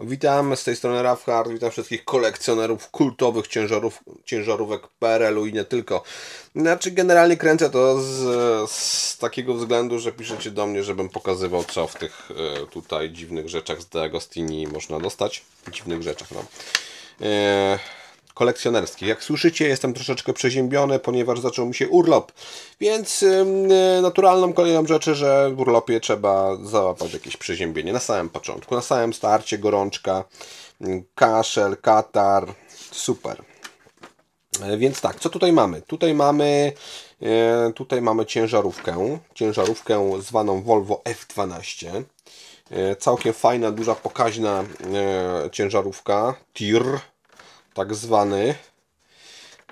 Witam, z tej strony Rafhard, witam wszystkich kolekcjonerów kultowych ciężarów, ciężarówek PRL-u i nie tylko. Znaczy generalnie kręcę to z, z takiego względu, że piszecie do mnie, żebym pokazywał co w tych e, tutaj dziwnych rzeczach z Diagostini można dostać. Dziwnych rzeczach, no. E, kolekcjonerskie. Jak słyszycie, jestem troszeczkę przeziębiony, ponieważ zaczął mi się urlop, więc naturalną kolejną rzeczy, że w urlopie trzeba załapać jakieś przeziębienie na samym początku, na samym starcie, gorączka, mm, kaszel, katar, super. E, więc tak, co tutaj mamy? Tutaj mamy, e, tutaj mamy ciężarówkę, ciężarówkę zwaną Volvo F12. E, całkiem fajna, duża, pokaźna ciężarówka, TIR tak zwany.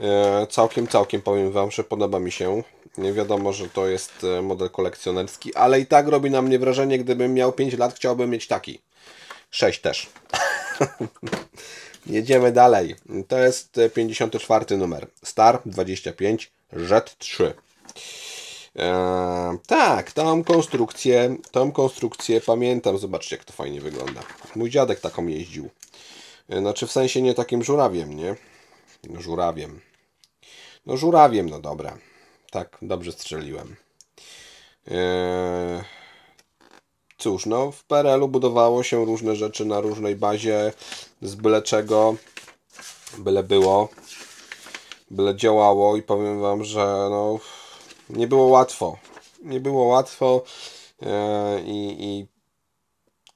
E, całkiem, całkiem powiem Wam, że podoba mi się. Nie wiadomo, że to jest e, model kolekcjonerski, ale i tak robi na mnie wrażenie, gdybym miał 5 lat, chciałbym mieć taki. 6 też. Jedziemy dalej. To jest 54 e, numer. Star 25 Z3. Eee, tak, tą konstrukcję, tą konstrukcję pamiętam. Zobaczcie, jak to fajnie wygląda. Mój dziadek taką jeździł. Znaczy w sensie nie takim żurawiem, nie? No, żurawiem. No żurawiem, no dobra. Tak, dobrze strzeliłem. Eee... Cóż, no w PRL-u budowało się różne rzeczy na różnej bazie z byle czego, byle było, byle działało i powiem Wam, że no nie było łatwo. Nie było łatwo eee, i, i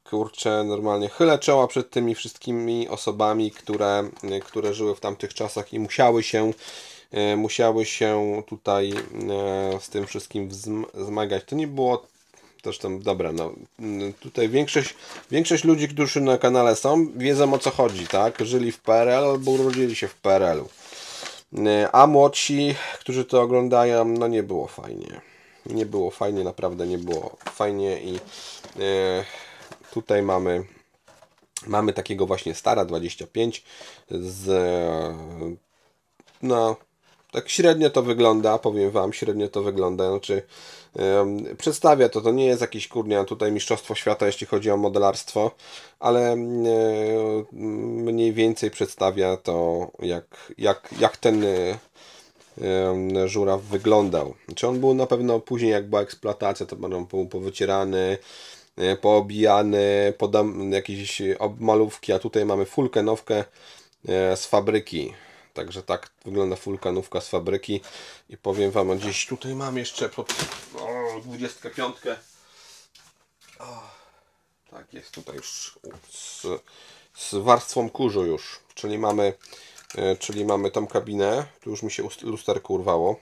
kurczę, normalnie chylę czoła przed tymi wszystkimi osobami, które, e, które żyły w tamtych czasach i musiały się e, musiały się tutaj e, z tym wszystkim zmagać. To nie było zresztą, dobra, no mm, tutaj większość, większość ludzi, którzy na kanale są, wiedzą o co chodzi, tak? Żyli w PRL albo urodzili się w PRL-u. A młodsi, którzy to oglądają, no nie było fajnie. Nie było fajnie, naprawdę nie było fajnie i... Yy, Tutaj mamy, mamy takiego właśnie Stara 25 z no, tak średnio to wygląda, powiem Wam, średnio to wygląda. Znaczy, um, przedstawia to, to nie jest jakieś kurnia tutaj mistrzostwo świata, jeśli chodzi o modelarstwo, ale mniej więcej przedstawia to, jak, jak, jak ten um, żuraw wyglądał. Czy on był na pewno później, jak była eksploatacja, to będą był powycierany, E, poobijane, podam jakieś obmalówki, a tutaj mamy fulkenowkę e, z fabryki. Także tak wygląda fulkanówka z fabryki i powiem Wam, gdzieś tutaj mam jeszcze po, o, 25. O, tak jest tutaj już z, z warstwą kurzu już, czyli mamy, e, czyli mamy tą kabinę, tu już mi się lusterko urwało.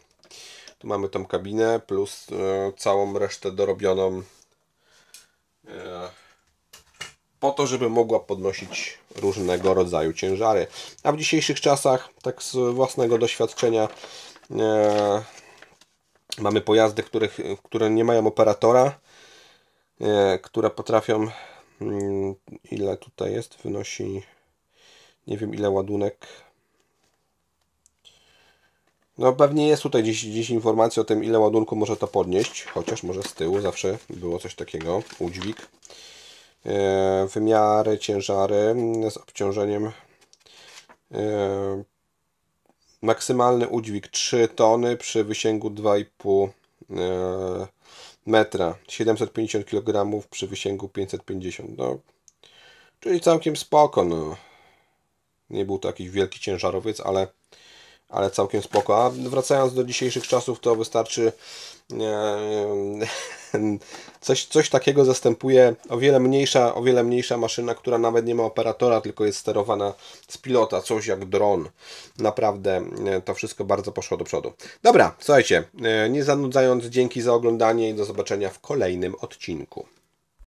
Tu mamy tą kabinę plus całą resztę dorobioną to, żeby mogła podnosić różnego rodzaju ciężary. A w dzisiejszych czasach, tak z własnego doświadczenia, e, mamy pojazdy, których, które nie mają operatora, e, które potrafią, mm, ile tutaj jest, wynosi, nie wiem ile ładunek, no pewnie jest tutaj dziś, dziś informacja o tym, ile ładunku może to podnieść, chociaż może z tyłu zawsze było coś takiego, udźwig. E, wymiary, ciężary z obciążeniem e, maksymalny udźwig 3 tony przy wysięgu 2,5 e, metra 750 kg przy wysięgu 550 no, czyli całkiem spoko no. nie był to jakiś wielki ciężarowiec ale ale całkiem spoko. A wracając do dzisiejszych czasów, to wystarczy e, e, coś, coś takiego zastępuje o wiele mniejsza, o wiele mniejsza maszyna, która nawet nie ma operatora, tylko jest sterowana z pilota, coś jak dron. Naprawdę e, to wszystko bardzo poszło do przodu. Dobra, słuchajcie, nie zanudzając, dzięki za oglądanie i do zobaczenia w kolejnym odcinku.